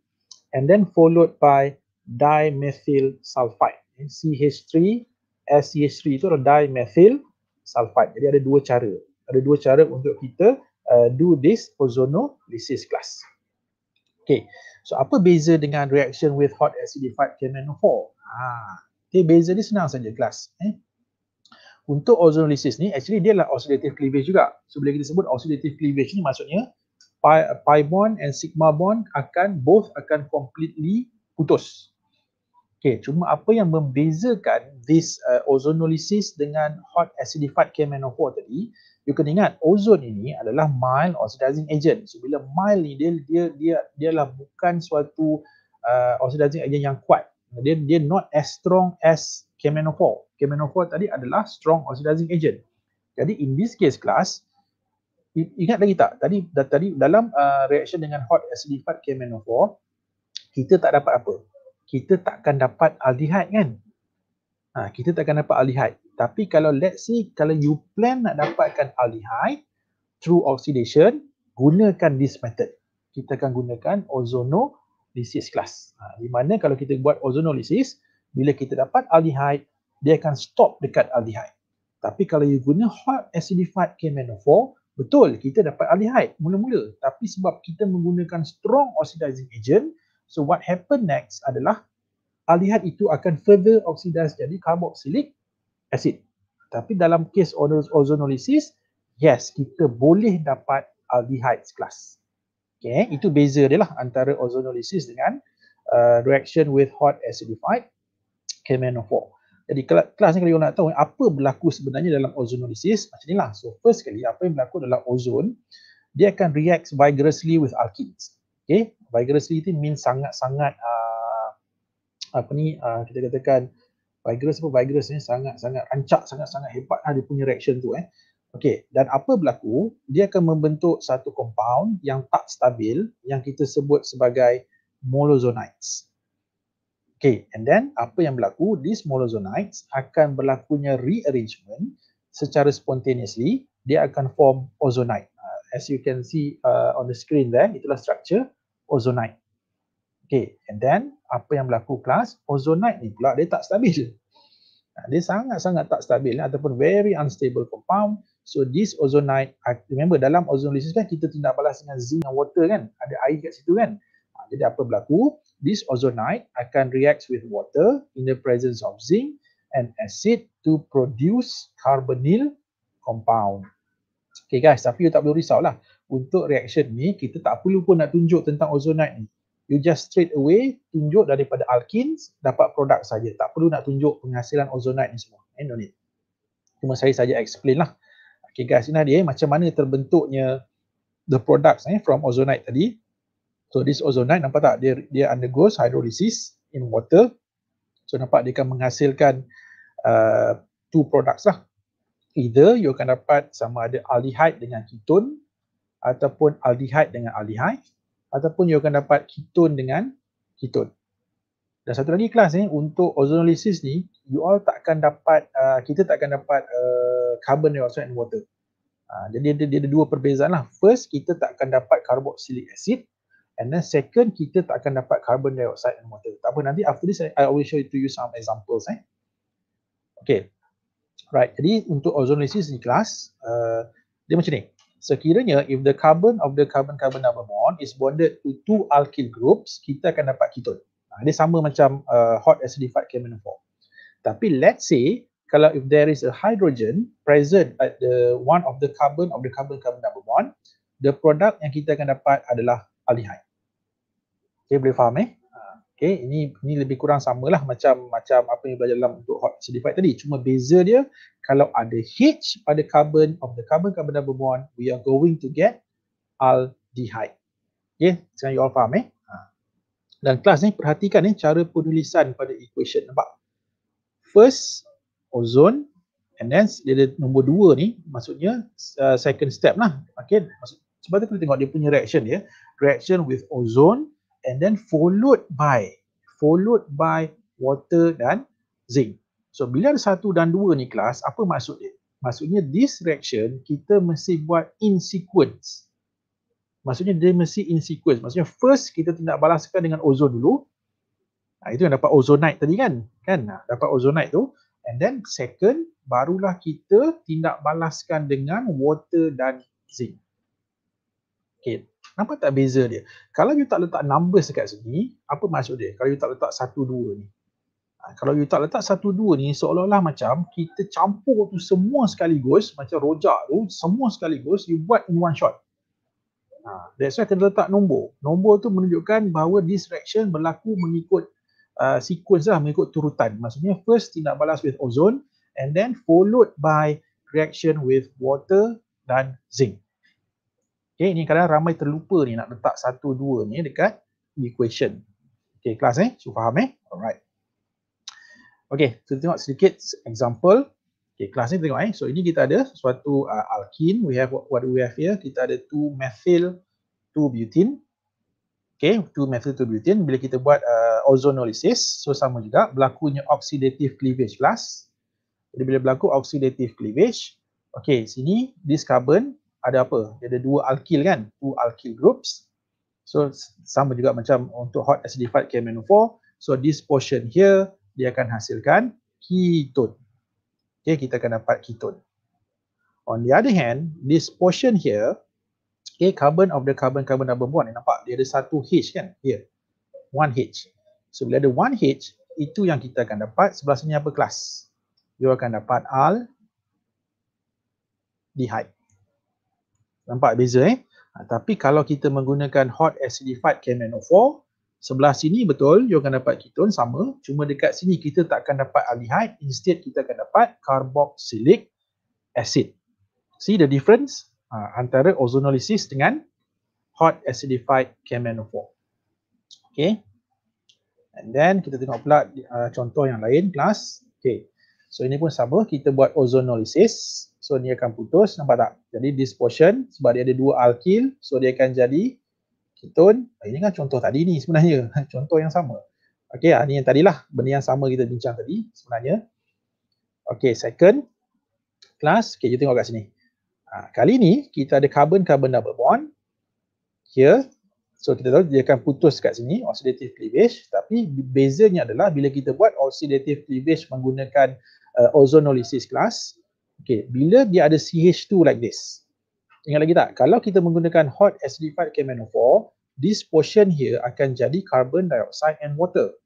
and then followed by dimethyl sulfide. CH3, SCH3 itu adalah dimethyl sulfide. Jadi ada dua cara. Ada dua cara untuk kita Uh, do this ozonolysis class. Okay, so apa beza dengan reaction with hot acidified KMnO4? Ah, Okay, beza ni senang saja class. Eh. Untuk ozonolysis ni, actually dia lah oxidative cleavage juga. So bila kita sebut oxidative cleavage ni maksudnya pi, pi bond and sigma bond akan both akan completely putus. Okay, cuma apa yang membezakan this uh, ozonolysis dengan hot acidified KMnO4 tadi, you kena ingat ozon ini adalah mild oxidizing agent so bila mild ni dia dia dia dia lah bukan suatu uh, oxidizing agent yang kuat dia dia not as strong as kemenopor kemenopor tadi adalah strong oxidizing agent jadi in this case class ingat lagi tak tadi da, tadi dalam uh, reaction dengan hot acidified kemenopor kita tak dapat apa kita takkan dapat aldehyde kan ha, kita takkan dapat aldehyde tapi kalau let's say kalau you plan nak dapatkan aldehyde through oxidation, gunakan this method. Kita akan gunakan ozonolysis class. Ha, di mana kalau kita buat ozonolysis, bila kita dapat aldehyde, dia akan stop dekat aldehyde. Tapi kalau you guna hot acidified KMNO4, betul kita dapat aldehyde mula-mula. Tapi sebab kita menggunakan strong oxidizing agent, so what happen next adalah aldehyde itu akan further oxidize jadi karboksilik asid. Tapi dalam kes ozonolisis, yes, kita boleh dapat aldehyde kelas. Okay, itu beza dia lah antara ozonolisis dengan uh, reaction with hot acidified KMNO4. Jadi kelas ni kalau nak tahu apa berlaku sebenarnya dalam ozonolisis, macam ni lah. So first sekali, apa yang berlaku dalam ozon, dia akan react vigorously with alkenes. Okay, vigorously itu means sangat-sangat uh, apa ni, uh, kita katakan virus apa virus ni sangat-sangat rancak sangat-sangat hebat lah dia punya reaction tu eh Okey, dan apa berlaku? Dia akan membentuk satu compound yang tak stabil yang kita sebut sebagai molozonites. Okey, and then apa yang berlaku? These molozonites akan berlakunya rearrangement secara spontaneously. Dia akan form ozonite. Uh, as you can see uh, on the screen there, itulah structure ozonite. Okey, and then apa yang berlaku kelas? Ozonite ni pula dia tak stabil. Dia sangat-sangat tak stabil ataupun very unstable compound. So this ozonide, remember dalam ozonolysis kan kita tindak balas dengan zinc dan water kan. Ada air kat situ kan. Jadi apa berlaku? This ozonide akan react with water in the presence of zinc and acid to produce carbonyl compound. Okay guys, tapi you tak perlu risau lah. Untuk reaction ni, kita tak perlu pun nak tunjuk tentang ozonide. ni you just straight away tunjuk daripada alkins dapat produk saja tak perlu nak tunjuk penghasilan ozonite ni semua eh no need cuma saya saja explain lah Okay guys ini dia eh, macam mana terbentuknya the products eh from ozonite tadi so this ozonite nampak tak dia dia undergoes hydrolysis in water so nampak dia akan menghasilkan uh, two products lah either you akan dapat sama ada aldehyde dengan ketone ataupun aldehyde dengan aldehyde ataupun you akan dapat ketone dengan keton. Dan satu lagi kelas ni untuk ozonolysis ni you all takkan dapat uh, kita takkan dapat uh, carbon dioxide and water. Uh, jadi dia, dia ada dua perbezaan lah. First kita takkan dapat carboxylic acid and then second kita takkan dapat carbon dioxide and water. Tak apa nanti after this I, I will show you to you some examples eh. Okay. Right. Jadi untuk ozonolysis ni kelas uh, dia macam ni sekiranya if the carbon of the carbon carbon double bond is bonded to two alkyl groups kita akan dapat keton nah, ha, dia sama macam uh, hot acidified carbon four tapi let's say kalau if there is a hydrogen present at the one of the carbon of the carbon carbon double bond the product yang kita akan dapat adalah aldehyde okay boleh faham eh Okay, ini ini lebih kurang samalah macam macam apa yang belajar dalam untuk hot certified tadi. Cuma beza dia kalau ada H pada carbon of the carbon carbon double bond, we are going to get aldehyde. Okay, sekarang you all faham eh? Ha. Dan kelas ni perhatikan eh cara penulisan pada equation. Nampak? First, ozone. And then dia ada nombor dua ni, maksudnya uh, second step lah. Okay, Maksud, sebab tu kita tengok dia punya reaction dia. Ya. Reaction with ozone and then followed by followed by water dan zinc. So bila ada satu dan dua ni kelas, apa maksud dia? Maksudnya this reaction kita mesti buat in sequence. Maksudnya dia mesti in sequence. Maksudnya first kita tindak balaskan dengan ozon dulu. Ha, itu yang dapat ozonite tadi kan? Kan? Ha, dapat ozonite tu. And then second, barulah kita tindak balaskan dengan water dan zinc. Okay, Nampak tak beza dia? Kalau you tak letak numbers dekat sini, apa maksud dia? Kalau you tak letak satu dua ni. Ha, kalau you tak letak satu dua ni, seolah-olah macam kita campur tu semua sekaligus, macam rojak tu, semua sekaligus, you buat in one shot. Ha, that's why kena letak nombor. Nombor tu menunjukkan bahawa this reaction berlaku mengikut uh, sequence lah, mengikut turutan. Maksudnya first tindak balas with ozone and then followed by reaction with water dan zinc. Okay, ni kadang ramai terlupa ni nak letak satu dua ni dekat equation. Okay, kelas eh. So, faham eh? Alright. Okay, so kita tengok sedikit example. Okay, kelas ni kita tengok eh. So, ini kita ada sesuatu uh, alkene. We have what we have here. Kita ada 2 methyl 2 butene. Okay, 2 methyl 2 butene. Bila kita buat uh, ozonolysis, so sama juga. Berlakunya oxidative cleavage kelas. Jadi, bila berlaku oxidative cleavage, Okay, sini this carbon ada apa? Dia ada dua alkyl kan? Two alkyl groups. So sama juga macam untuk hot acidified KMnO4. So this portion here dia akan hasilkan ketone. Okay, kita akan dapat ketone. On the other hand, this portion here, okay, carbon of the carbon-carbon double bond, ni nampak dia ada satu H kan? Here, one H. So bila ada one H, itu yang kita akan dapat sebelah sini apa kelas? You akan dapat al aldehyde. Nampak beza eh? Ha, tapi kalau kita menggunakan hot acidified KNNO4, sebelah sini betul, you akan dapat ketone sama. Cuma dekat sini kita tak akan dapat aldehyde. Instead, kita akan dapat carboxylic acid. See the difference ha, antara ozonolysis dengan hot acidified KNNO4. Okay. And then kita tengok pula uh, contoh yang lain, kelas. Okay. So ini pun sama, kita buat ozonolysis. So ni akan putus, nampak tak? Jadi this portion sebab dia ada dua alkil, so dia akan jadi keton. Ah, ini kan contoh tadi ni sebenarnya, (laughs) contoh yang sama. Okay, ha, ah, ni yang tadilah, benda yang sama kita bincang tadi sebenarnya. Okay, second class, okay, kita tengok kat sini. Ha, kali ni kita ada carbon-carbon double bond here. So kita tahu dia akan putus kat sini, oxidative cleavage. Tapi bezanya adalah bila kita buat oxidative cleavage menggunakan uh, ozonolysis class, Okay, bila dia ada CH2 like this. Ingat lagi tak? Kalau kita menggunakan hot acidified KMNO4, this portion here akan jadi carbon dioxide and water.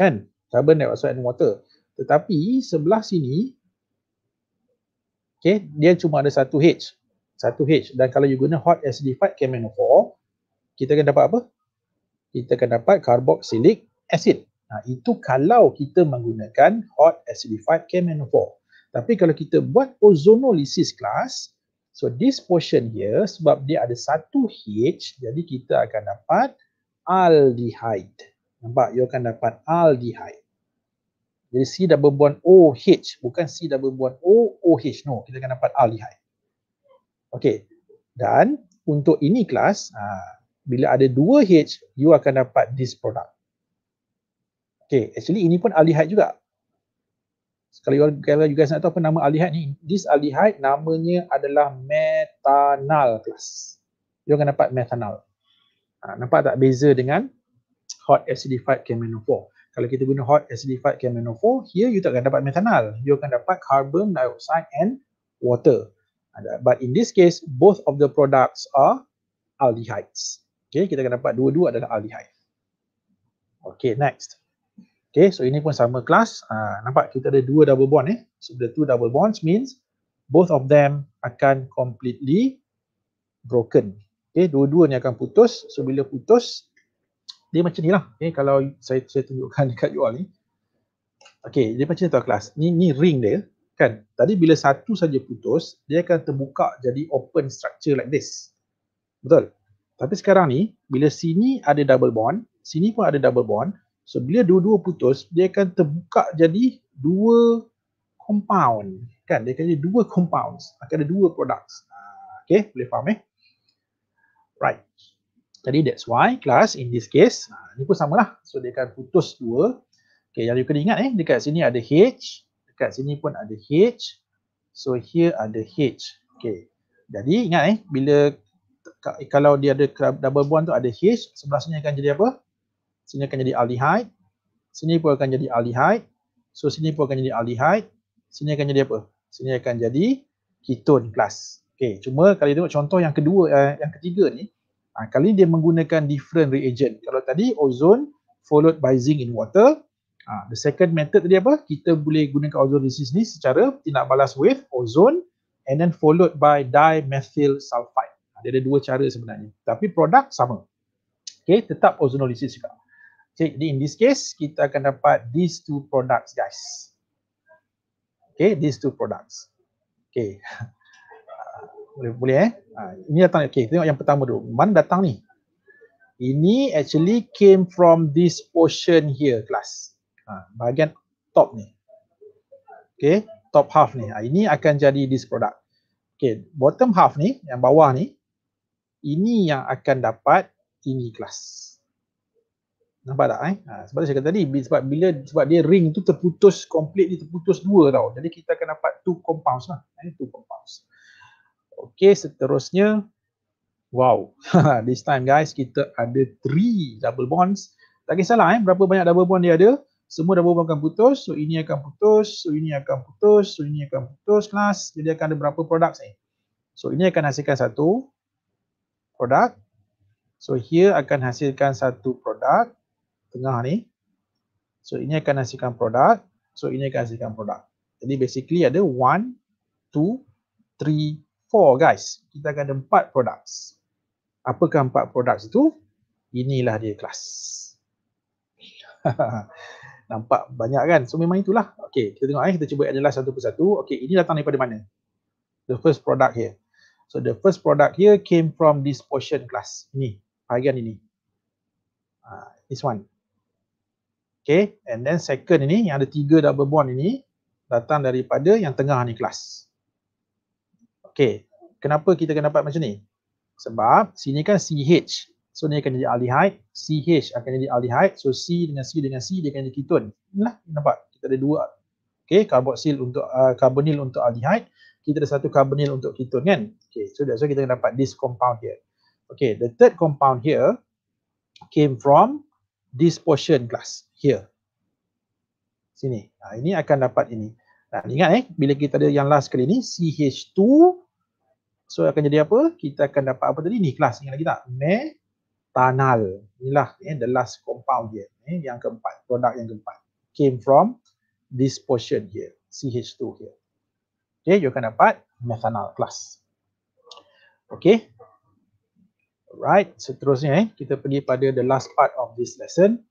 Kan? Carbon dioxide and water. Tetapi sebelah sini, okay, dia cuma ada satu H. Satu H. Dan kalau you guna hot acidified KMNO4, kita akan dapat apa? Kita akan dapat carboxylic acid. Nah, itu kalau kita menggunakan hot acidified KMNO4. Tapi kalau kita buat ozonolysis class, so this portion here sebab dia ada satu H, jadi kita akan dapat aldehyde. Nampak? You akan dapat aldehyde. Jadi C double bond OH, bukan C double bond O, OH. No, kita akan dapat aldehyde. Okay. Dan untuk ini kelas, ah, bila ada dua H, you akan dapat this product. Okay, actually ini pun aldehyde juga kalau kalau you guys nak tahu apa nama aldehyde ni this aldehyde namanya adalah metanal, plus you akan dapat metanal. ha, nampak tak beza dengan hot acidified kemeno 4 kalau kita guna hot acidified kemeno 4 here you tak akan dapat metanal, you akan dapat carbon dioxide and water ha, but in this case both of the products are aldehydes okay kita akan dapat dua-dua adalah aldehyde okay next Okay, so ini pun sama kelas. Uh, ah, nampak kita ada dua double bond eh. So the two double bonds means both of them akan completely broken. Okay, dua-dua ni akan putus. So bila putus, dia macam ni lah. Okay, kalau saya, saya tunjukkan (laughs) dekat you all ni. Okay, dia macam ni tau kelas. Lah ni, ni ring dia kan. Tadi bila satu saja putus, dia akan terbuka jadi open structure like this. Betul? Tapi sekarang ni, bila sini ada double bond, sini pun ada double bond, So bila dua-dua putus, dia akan terbuka jadi dua compound. Kan? Dia akan jadi dua compounds. Akan ada dua products. Ah, okay, boleh faham eh? Right. Jadi that's why class in this case, ah, ni pun samalah. So dia akan putus dua. Okay, yang you kena ingat eh, dekat sini ada H. Dekat sini pun ada H. So here ada H. Okay. Jadi ingat eh, bila kalau dia ada double bond tu ada H, sebelah sini akan jadi apa? sini akan jadi aldehyde sini pun akan jadi aldehyde so sini pun akan jadi aldehyde sini akan jadi apa sini akan jadi ketone plus okey cuma kali tengok contoh yang kedua eh, yang ketiga ni ha, kali ni dia menggunakan different reagent kalau tadi ozone followed by zinc in water ha, the second method tadi apa kita boleh gunakan ozone resist ni secara tindak balas with ozone and then followed by dimethyl sulfide. Ha, ada dua cara sebenarnya. Tapi produk sama. Okay, tetap ozonolysis juga. Jadi in this case kita akan dapat these two products guys. Okay, these two products. Okay. (laughs) boleh, boleh eh? Ha, ini datang, okay, tengok yang pertama dulu. Mana datang ni? Ini actually came from this portion here class. Ha, bahagian top ni. Okay, top half ni. Ha, ini akan jadi this product. Okay, bottom half ni, yang bawah ni, ini yang akan dapat ini class. Nampak tak eh? Ha, sebab saya kata tadi sebab bila sebab dia ring tu terputus complete dia terputus dua tau. Jadi kita akan dapat two compounds lah. Eh, two compounds. Okay, seterusnya wow. (laughs) This time guys kita ada three double bonds. Tak kisahlah eh berapa banyak double bond dia ada. Semua double bond akan putus. So ini akan putus, so ini akan putus, so ini akan putus last. Jadi akan ada berapa produk eh? So ini akan hasilkan satu produk. So here akan hasilkan satu produk tengah ni. So ini akan hasilkan produk. So ini akan hasilkan produk. Jadi basically ada 1, 2, 3, 4 guys. Kita akan ada 4 produk. Apakah 4 produk itu? Inilah dia kelas. (laughs) Nampak banyak kan? So memang itulah. Okay, kita tengok eh. Kita cuba analyze satu persatu. Okay, ini datang daripada mana? The first product here. So the first product here came from this portion class. Ni, bahagian ini. Uh, this one. Okay, and then second ini yang ada tiga double bond ini datang daripada yang tengah ni kelas. Okay, kenapa kita kena dapat macam ni? Sebab sini kan CH. So ni akan jadi aldehyde, CH akan jadi aldehyde. So C dengan C dengan C dia akan jadi keton. Inilah nampak kita ada dua okay, carboxyl untuk uh, carbonyl untuk aldehyde, kita ada satu carbonyl untuk keton kan? Okay, so that's why kita kena dapat this compound here. Okay, the third compound here came from this portion glass here. Sini. Ha, ini akan dapat ini. Nah, ha, ingat eh, bila kita ada yang last kali ni, CH2. So akan jadi apa? Kita akan dapat apa tadi? Ni glass. Ingat lagi tak? Metanal. Inilah eh, the last compound dia. Eh, yang keempat. Produk yang keempat. Came from this portion here. CH2 here. Okay, you akan dapat methanol glass. Okay, Alright, seterusnya eh, kita pergi pada the last part of this lesson.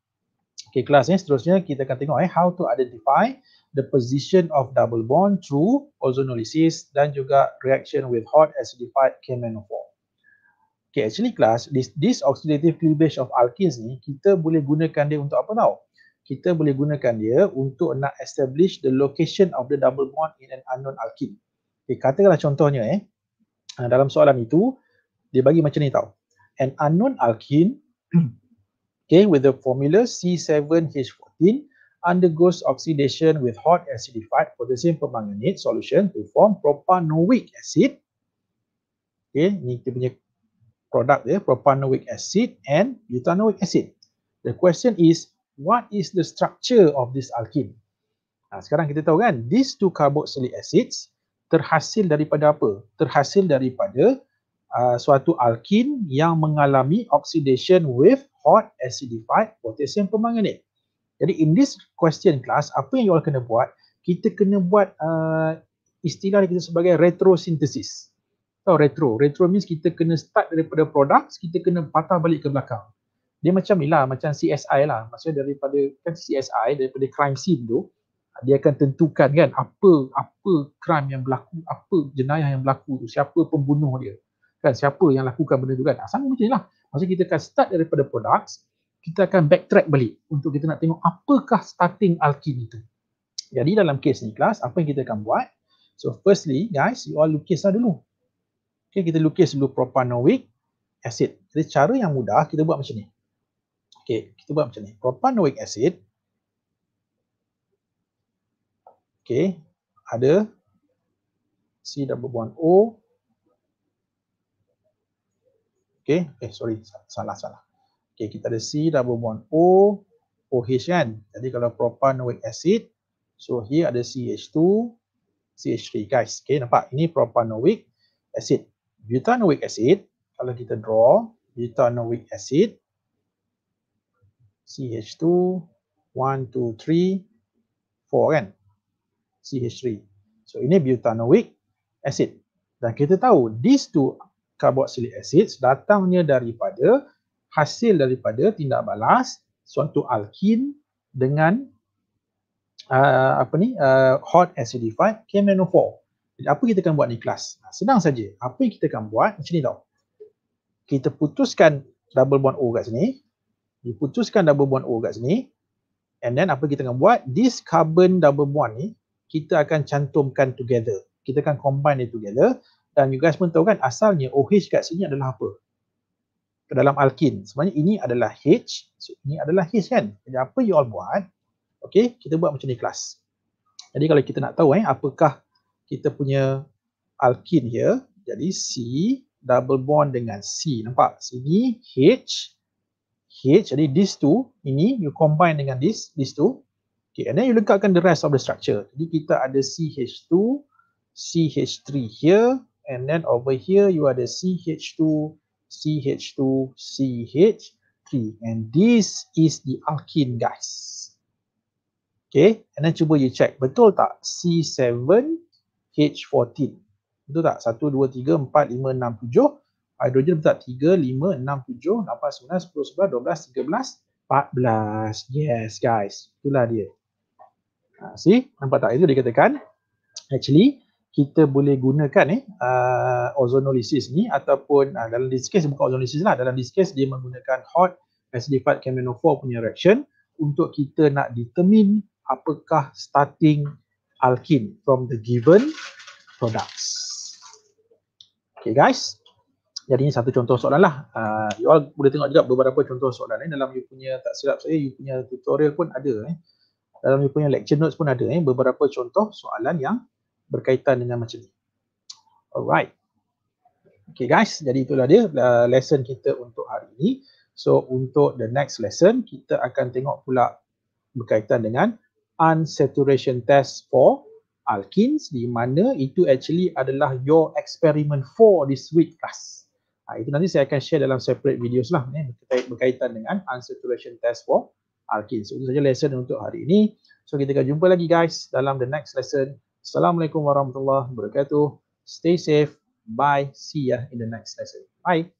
Okay, kelas ni eh, seterusnya kita akan tengok eh, how to identify the position of double bond through ozonolysis dan juga reaction with hot acidified KMNO4. Okay, actually kelas, this, this oxidative cleavage of alkenes ni, kita boleh gunakan dia untuk apa tau? Kita boleh gunakan dia untuk nak establish the location of the double bond in an unknown alkene. Okay, katakanlah contohnya eh, dalam soalan itu, dia bagi macam ni tau an unknown alkene, okay, with the formula C7H14 undergoes oxidation with hot acidified potassium permanganate solution to form propanoic acid. Okay, ni kita punya product dia, propanoic acid and butanoic acid. The question is, what is the structure of this alkene? Nah, ha, sekarang kita tahu kan, these two carboxylic acids terhasil daripada apa? Terhasil daripada uh, suatu alkin yang mengalami oxidation with hot acidified potassium permanganate. Jadi in this question class, apa yang you all kena buat? Kita kena buat uh, istilah kita sebagai retrosynthesis. Tahu retro? Retro means kita kena start daripada produk, kita kena patah balik ke belakang. Dia macam ni lah, macam CSI lah. Maksudnya daripada kan CSI, daripada crime scene tu, dia akan tentukan kan apa apa crime yang berlaku, apa jenayah yang berlaku tu, siapa pembunuh dia kan siapa yang lakukan benda tu kan ah, sama macam ni lah maksudnya kita akan start daripada products kita akan backtrack balik untuk kita nak tengok apakah starting alkini itu. jadi dalam case ni kelas apa yang kita akan buat so firstly guys you all lukis lah dulu okay, kita lukis dulu propanoic acid jadi cara yang mudah kita buat macam ni Okay, kita buat macam ni propanoic acid Okay, ada C double bond O Okay, eh sorry, salah-salah. Okay, kita ada C double bond O, OH kan? Jadi kalau propanoic acid, so here ada CH2, CH3 guys. Okay, nampak? Ini propanoic acid. Butanoic acid, kalau kita draw, butanoic acid, CH2, 1, 2, 3, 4 kan? CH3. So ini butanoic acid. Dan kita tahu, these two carboxylic acids datangnya daripada hasil daripada tindak balas suatu alkin dengan uh, apa ni uh, hot acidified kmno Jadi apa kita akan buat ni kelas? Nah, senang saja. Apa yang kita akan buat macam ni tau. Kita putuskan double bond O kat sini. Diputuskan double bond O kat sini. And then apa kita akan buat? This carbon double bond ni kita akan cantumkan together. Kita akan combine it together dan you guys pun tahu kan asalnya OH kat sini adalah apa? ke dalam alkin. Sebenarnya ini adalah H. So ini adalah H kan. Jadi apa you all buat? Okay, kita buat macam ni kelas. Jadi kalau kita nak tahu eh, apakah kita punya alkin here. Jadi C double bond dengan C. Nampak? Sini H. H. Jadi these two. Ini you combine dengan this. These two. Okay, and then you lengkapkan the rest of the structure. Jadi kita ada CH2. CH3 here and then over here you are the CH2, CH2, CH3, and this is the alkene guys. Okay, and then cuba you check betul tak C7, H14, betul tak? Satu, dua, tiga, empat, lima, enam, tujuh. Hidrogen betul tak? Tiga, lima, enam, tujuh, lapan, sembilan, sepuluh, sebelas, dua belas, tiga belas, empat belas. Yes guys, itulah dia. Ha, see, nampak tak? Itu dikatakan actually kita boleh gunakan eh uh, ozonolysis ni ataupun uh, dalam this case bukan ozonolysis lah dalam this case dia menggunakan hot acidified kemenophore punya reaction untuk kita nak determine apakah starting alkene from the given products. Okay guys. Jadi ini satu contoh soalan lah. Uh, you all boleh tengok juga beberapa contoh soalan ni eh. dalam you punya tak silap saya you punya tutorial pun ada eh. Dalam you punya lecture notes pun ada eh beberapa contoh soalan yang berkaitan dengan macam ni. Alright. Okay guys, jadi itulah dia uh, lesson kita untuk hari ini. So untuk the next lesson, kita akan tengok pula berkaitan dengan unsaturation test for alkenes di mana itu actually adalah your experiment for this week class. Ha, itu nanti saya akan share dalam separate videos lah eh, berkaitan dengan unsaturation test for alkenes. So, itu saja lesson untuk hari ini. So kita akan jumpa lagi guys dalam the next lesson. Assalamualaikum warahmatullahi wabarakatuh. Stay safe. Bye. See ya in the next lesson. Bye.